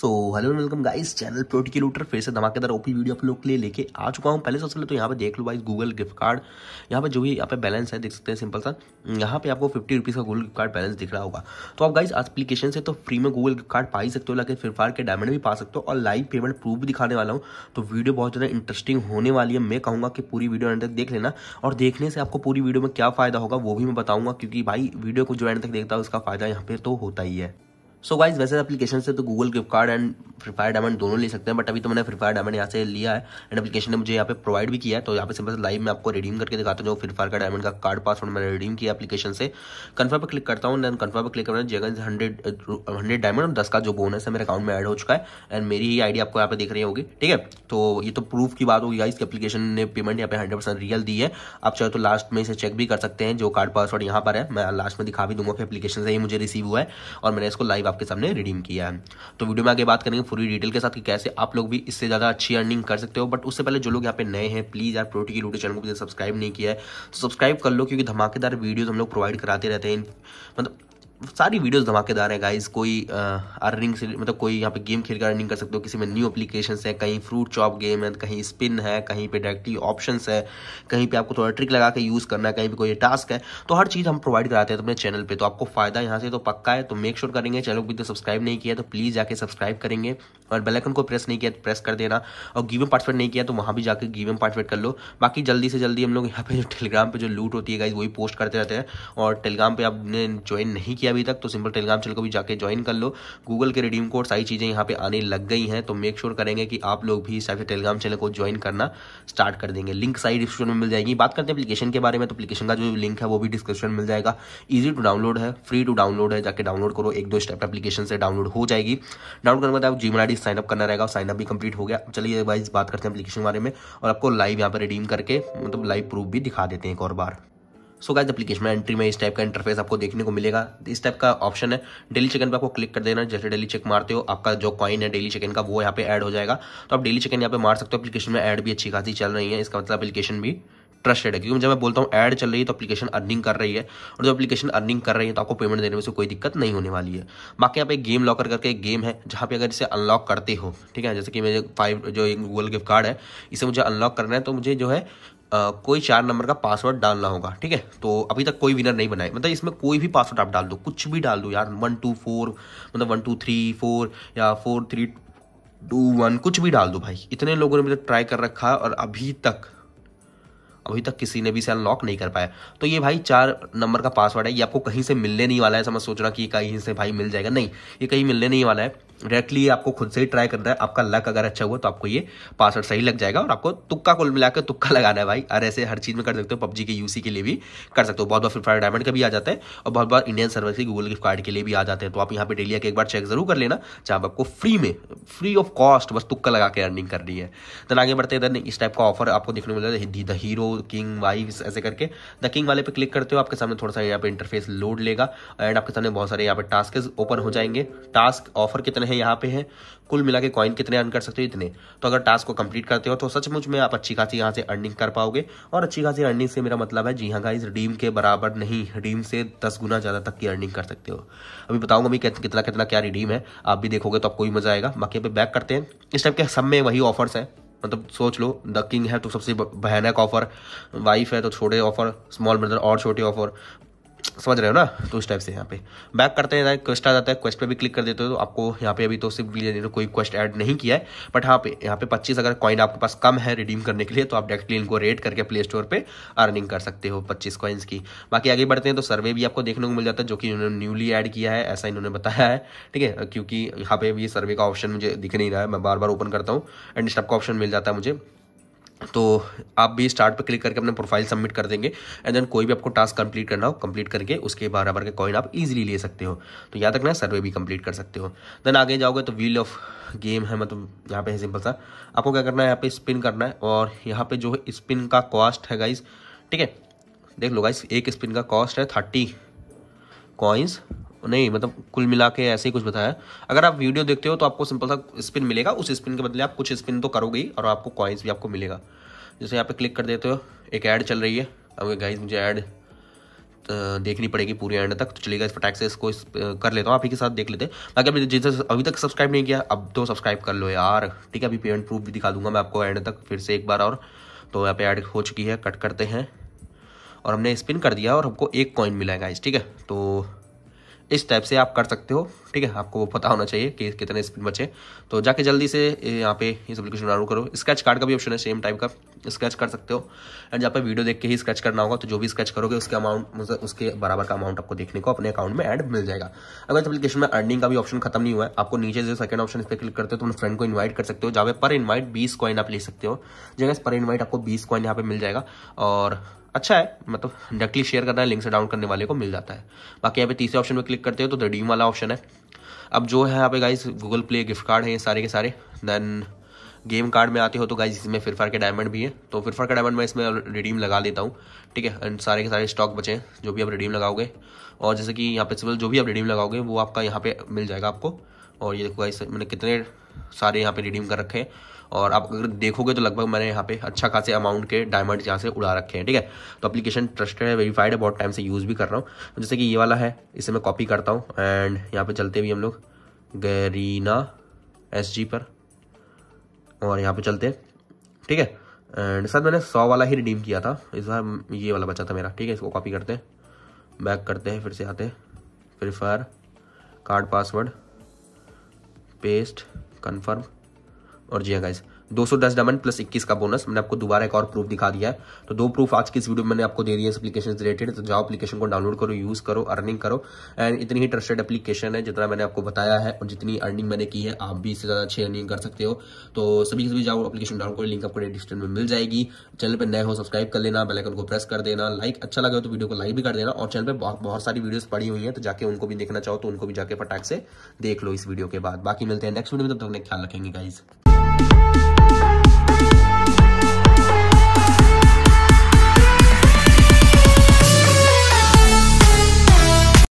सो hello welcome guys channel प्रोटी लूटर फिर से धमाकेदार ओपी वीडियो आप लोग के लिए लेके आ चुका हूँ पहले सबसे पहले तो यहाँ पे देख लो गाइस गूगल गिफ्ट कार्ड यहाँ पे जो भी यहाँ पे बैलेंस है देख सकते हैं सिंपल सा यहाँ पे आपको फिफ्टी रुपीज़ का गूगल गिफ्ट कार्ड बैलेंस दिख रहा होगा तो आप गाइज एप्लीकेशन से तो फ्री में गूगल गिफ्ट कार्ड पा ही सकते हो लगे फिर फायर के डायमंड भी पा सकते हो और लाइव पेमेंट प्रूफ भी दिखाने वाला हूँ तो वीडियो बहुत ज़्यादा इंटरेस्टिंग होने वाली है मैं कहूँगा कि पूरी वीडियो एंड तक देख लेना और देखने से आपको पूरी वीडियो में क्या फ़ायदा होगा वो भी मैं बताऊँगा क्योंकि भाई वीडियो को जो एंड तक देखता है उसका फ़ायदा यहाँ पे तो होता ही है सो गाइज वैसे एप्लीकेशन से तो Google gift card and Free Fire diamond दोनों ले सकते हैं बट अभी तो मैंने फ्री फायर डायमंड यहाँ से लिया है एंड एप्लीकेशन ने मुझे यहाँ पे प्रोवाइड भी किया है तो यहाँ पे सिंपल लाइव मैं आपको रिडीम करके दिखाता हूँ जो फ्री फायर का डायमंड का कार्ड पासवर्ड मैंने रिडीम किया एप्लीकेशन से कन्फर्म पर क्लिक करता हूँ देन कन्फर्म पर क्लिक करना जगह हंड्रेड हंड्रेड डायमंड और दस का जो बोनस है मेरे अकाउंट में एड हो चुका है एंड मेरी ही आईडी आपको यहाँ पे देख रही होगी ठीक है तो ये तो प्रूफ की बात होगी गाइज एप्लीकेशन ने पेमेंट यहाँ पे हंड्रेड रियल दी है आप चाहे तो लास्ट में इसे चेक भी कर सकते हैं जो कार्ड पासवर्ड यहाँ पर है मैं लास्ट में दिखा भी दूंगा कि एप्लीकेशन से ही मुझे रिसीव हुआ है और मैंने इसको लाइव को आपके सामने रिडीम किया है तो वीडियो में आगे बात करेंगे पूरी डिटेल के साथ कि कैसे आप लोग भी इससे ज़्यादा अच्छी अर्निंग कर सकते हो बट उससे पहले जो लोग यहाँ पे नए हैं प्लीज़ यार प्रोटी की लूटे चैनल को सब्सक्राइब नहीं किया है तो सब्सक्राइब कर लो क्योंकि धमाकेदार वीडियो हम लोग प्रोवाइड कराते रहते हैं मतलब सारी वीडियोस धमाकेदार है गाइस कोई अर्निंग से मतलब कोई यहाँ पे गेम खेल कर अर्निंग कर सकते हो किसी में न्यू अपलीकेशन है कहीं फ्रूट चॉप गेम है कहीं स्पिन है कहीं पे डायरेक्टली ऑप्शन है कहीं पे आपको थोड़ा ट्रिक लगा के यूज़ करना है कहीं पे कोई टास्क है तो हर चीज़ हम प्रोवाइड कराते हैं अपने चैनल पर तो आपको फ़ायदा यहाँ से तो पक्का है तो मेक श्योर करेंगे चैनल को भी तो सब्सक्राइब नहीं किया तो प्लीज़ जाके सब्सक्राइब करेंगे और बेलाइकन को प्रेस नहीं किया तो प्रेस कर देना और गीव में पार्टिसिपेट नहीं किया तो वहाँ भी जाकर गीव पार्टिसिपेट कर लो बाकी जल्दी से जल्दी हम लोग यहाँ पे जो टेलीग्राम पर जो लूट होती है गाइज वही पोस्ट करते रहते हैं और टेलीग्राम पर आपने ज्वाइन नहीं किया किया अभी तक तो सिंपल टेलीग्राम चैनल को भी जाके ज्वाइन कर लो गूगल के रिडीम कोड सारी चीज़ें यहाँ पे आने लग गई हैं तो मेक श्योर करेंगे कि आप लोग भी साइड टेलीग्राम चैनल को ज्वाइन करना स्टार्ट कर देंगे लिंक सारी डिस्क्रिप्शन में मिल जाएगी बात करते हैं अपलीकेशन के बारे में तो अपलीकेशन का जो लिंक है वो भी डिस्क्रिप्शन मिल जाएगा ईजी टू डाउनलोड है फ्री टू डाउनलोड है जाकर डाउनलोड करो एक दो स्टेप एप्लीकेशन से डाउनलोड हो जाएगी डाउनलोड करने के बाद आप जीमेल आई साइन अप करना रहेगा साइन अप भी कंप्लीट हो गया चलिए वाइज बात करते हैं अपलीकेशन के बारे में और आपको लाइव यहाँ पर रिडीम करके मतलब लाइव प्रूफ भी दिखा देते हैं एक और बार सो गाइज एप्लीकेशन में एंट्री में इस टाइप का इंटरफेस आपको देखने को मिलेगा इस टाइप का ऑप्शन है डेली चिकन पे आपको क्लिक कर देना जैसे डेली चेक मारते हो आपका जो कॉइन है डेली चिकन का वो यहाँ पे ऐड हो जाएगा तो आप डेली चिकन यहाँ पे मार सकते हो एप्लीकेशन में ऐड भी अच्छी खासी चल रही है इसका मतलब एप्लीकेशन भी ट्रस्टेड है क्योंकि जब मैं बोलता हूँ ऐड चल रही है तो एप्लीकेशन अर्निंग कर रही है और जब एप्लीकेशन अर्निंग कर रही है तो आपको पेमेंट देने में से कोई दिक्कत नहीं होने वाली है बाकी यहाँ पे गेम लॉकर करके एक गेम है जहाँ पे अगर इसे अनलॉक करते हो ठीक है जैसे कि मेरे फाइव जो गूगल गिफ्ट कार्ड है इसे मुझे अनलॉक करना है तो मुझे जो है कोई चार नंबर का पासवर्ड डालना होगा ठीक है तो अभी तक कोई विनर नहीं बनाए मतलब इसमें कोई भी पासवर्ड आप डाल दो कुछ भी डाल दो यार वन टू फोर मतलब वन टू थ्री फोर या फोर थ्री टू वन कुछ भी डाल दो भाई इतने लोगों ने मतलब ट्राई कर रखा है और अभी तक अभी तक किसी ने भी इसे अनलॉक नहीं कर पाया तो ये भाई चार नंबर का पासवर्ड है ये आपको कहीं से मिलने नहीं वाला है समझ सोचना कि कहीं से भाई मिल जाएगा नहीं ये कहीं मिलने नहीं वाला है डायरेक्टली आपको खुद से ही ट्राई करना है आपका लक अगर अच्छा हुआ तो आपको ये पासवर्ड सही लग जाएगा और आपको तुक्का कुल मिलाकर तुक्का लगाना है भाई और ऐसे हर चीज़ में कर सकते हो पबजी के यूसी के लिए भी कर सकते हो बहुत बार फिर फायर डायमंड का भी आ जाता है और बहुत बार इंडियन सर्विस के गूगल गिफ्ट कार्ड के लिए भी आ जाते हैं तो आप यहाँ पे डेली आके एक बार चेक जरूर कर लेना जहाँ आपको फ्री में फ्री ऑफ कॉस्ट बस तुक्का लगा के अर्निंग करनी है देन आगे बढ़ते हैं इस टाइप का ऑफर आपको देखने को मिलता है द हीरो किंग वाइफ ऐसे करके द किंग वाले पे क्लिक करते हो आपके सामने थोड़ा सा यहाँ पे इंटरफेस लोड लेगा एंड आपके सामने बहुत सारे यहाँ पे टास्क ओपन हो जाएंगे टास्क ऑफर कितने है यहाँ पे है कुल मिला के कॉइन कितने अर्न कर सकते हो इतने तो अगर टास्क को कंप्लीट करते हो तो सचमुच में आप अच्छी खासी यहाँ से अर्निंग कर पाओगे और अच्छी खासी अर्निंग से मेरा मतलब है जी हाँ गाइज रिडीम के बराबर नहीं रिडीम से दस गुना ज़्यादा तक की अर्निंग कर सकते हो अभी बताऊंगा मैं कितना कितना क्या रिडीम है आप भी देखोगे तो आपको भी मज़ा आएगा बाकी अभी बैक करते हैं इस टाइप के सब में वही ऑफर्स हैं मतलब सोच लो द किंग है तो सबसे भयानक ऑफर वाइफ है तो छोटे ऑफर स्मॉल ब्रदर और छोटे ऑफर समझ रहे हो ना तो उस टाइप से यहाँ पे बैक करते हैं क्वेस्ट आ जाता है क्वेस्ट पे भी क्लिक कर देते हो तो आपको यहाँ पे अभी तो सिर्फ विलेज तो कोई क्वेस्ट ऐड नहीं किया है बट हाँ पे यहाँ पे 25 अगर कॉइन आपके पास कम है रिडीम करने के लिए तो आप डायरेक्टली इनको रेट करके प्ले स्टोर पर अर्निंग कर सकते हो पच्चीस कॉइन्स की बाकी आगे बढ़ते हैं तो सर्वे भी आपको देखने को मिल जाता है जो कि इन्होंने न्यूली ऐड किया है ऐसा इन्होंने बताया है ठीक है क्योंकि यहाँ पे भी सर्वे का ऑप्शन मुझे दिख नहीं रहा है मैं बार बार ओपन करता हूँ एंड इस टाइप का ऑप्शन मिल जाता है मुझे तो आप भी स्टार्ट पर क्लिक करके अपना प्रोफाइल सबमिट कर देंगे एंड देन कोई भी आपको टास्क कंप्लीट करना हो कंप्लीट करके उसके बार के कॉइन आप इजीली ले सकते हो तो याद रखना सर्वे भी कंप्लीट कर सकते हो देन आगे जाओगे तो व्हील ऑफ गेम है मतलब यहाँ पे है सिंपल सा आपको क्या करना है यहाँ पे स्पिन करना है और यहाँ पे जो है स्पिन का कॉस्ट है गाइज ठीक है देख लो गाइज एक स्पिन का कॉस्ट है थर्टी कॉइन्स नहीं मतलब कुल मिला के ऐसे ही कुछ बताया अगर आप वीडियो देखते हो तो आपको सिंपल सा स्पिन मिलेगा उस स्पिन के बदले आप कुछ स्पिन तो करोगे ही और आपको कॉइन्स भी आपको मिलेगा जैसे यहाँ पे क्लिक कर देते हो एक ऐड चल रही है अब गाइज मुझे ऐड देखनी पड़ेगी पूरी एंड तक तो चलेगा इस पर से इसको इस कर लेता हूँ आप ही के साथ देख लेते हैं बाकी अभी जिनसे अभी तक सब्सक्राइब नहीं किया अब तो सब्सक्राइब कर लो यार ठीक है अभी पेमेंट प्रूफ भी दिखा दूंगा मैं आपको एंड तक फिर से एक बार और तो यहाँ पे ऐड हो चुकी है कट करते हैं और हमने स्पिन कर दिया और हमको एक कॉइन मिला है गाइज ठीक है तो इस टाइप से आप कर सकते हो ठीक है आपको वो पता होना चाहिए कि कितने स्पिन बचे तो जाके जल्दी से यहाँ पे इस एप्लीकेशन डाउनलोड करो स्केच कार्ड का भी ऑप्शन है सेम टाइप का स्केच कर सकते हो एंड जहाँ पे वीडियो देख के ही स्केच करना होगा तो जो भी स्केच करोगे उसके अमाउंट उसके बराबर का अमाउंट आपको देखने को अपने अकाउंट में एड मिल जाएगा अगर इस एप्लीकेशन में अर्निंग का भी ऑप्शन खत्म नहीं हुआ है आपको नीचे जो सेकंड ऑप्शन इस पर क्लिक करते हो तो अपने फ्रेंड को इन्वाइट कर सकते हो जहाँ पे पर इन्वाइट बीस कॉइन आप ले सकते हो जगह पर इन्वाइट आपको बीस कॉइन यहाँ पे मिल जाएगा और अच्छा है मतलब डायरेक्टली शेयर करना है लिंक से डाउन करने वाले को मिल जाता है बाकी यहाँ पे तीसरे ऑप्शन में क्लिक करते हो तो रिडीम वाला ऑप्शन है अब जो है यहाँ पे guys Google Play gift card है ये सारे के सारे देन गेम कार्ड में आते हो तो गाइज इसमें फिरफार के डायमंड भी है तो फिरफार का डायमंड मैं इसमें रिडीम लगा देता हूँ ठीक है एंड सारे के सारे स्टॉक बचे हैं जो भी आप रिडीम लगाओगे और जैसे कि यहाँ पे सिविल जो भी आप रिडीम लगाओगे वो आपका यहाँ पे मिल जाएगा आपको और ये देखो गाइज मैंने कितने सारे यहाँ पे रिडीम कर रखे हैं और आप अगर देखोगे तो लगभग मैंने यहाँ पे अच्छा खासे अमाउंट के डायमंड यहाँ से उड़ा रखे हैं ठीक है तो अपलीकेशन ट्रस्टेड है वेरीफाइड है बहुत टाइम से यूज़ भी कर रहा हूँ तो जैसे कि ये वाला है इसे मैं कॉपी करता हूँ एंड यहाँ पर चलते भी हम लोग गरीना एस पर और यहाँ पर चलते हैं ठीक है एंड सर मैंने सौ वाला ही रिडीम किया था इस बार ये वाला बचा था मेरा ठीक है इसको कॉपी करते हैं बैक करते हैं फिर से आते हैं prefer card password paste confirm और जी हाँ दो सौ दस डायमंड प्लस इक्कीस का बोनस मैंने आपको दोबारा एक और प्रूफ दिखा दिया है तो दो प्रूफ आज की इस वीडियो में मैंने आपको दे दिए इस एप्लीकेशन से रिलेटेड तो जाओ एप्लीकेशन को डाउनलोड करो यूज करो अर्निंग करो एंड इतनी ही ट्रस्टेड एप्लीकेशन है जितना मैंने आपको बताया है और जितनी अर्निंग मैंने की है आप भी इससे ज्यादा अच्छी अर्निंग कर सकते हो तो सभी सभी जाओ एप्लीकेशन डाउनलोड करो लिंक आपको डिस्क्रिप्शन में मिल जाएगी चैनल पर नए हो सब्सक्राइब कर लेना बेलाइकन को प्रेस कर देना लाइक अच्छा लगे तो वीडियो को लाइक भी कर देना और चैनल पर बहुत सारी वीडियो पड़ी हुई है तो जाके उनको भी देखना चाहो तो उनको भी जाके फटाक से देख लो इस वीडियो के बाद बाकी मिलते हैं नेक्स्ट वीडियो में तब तक ख्याल रखेंगे गाइज you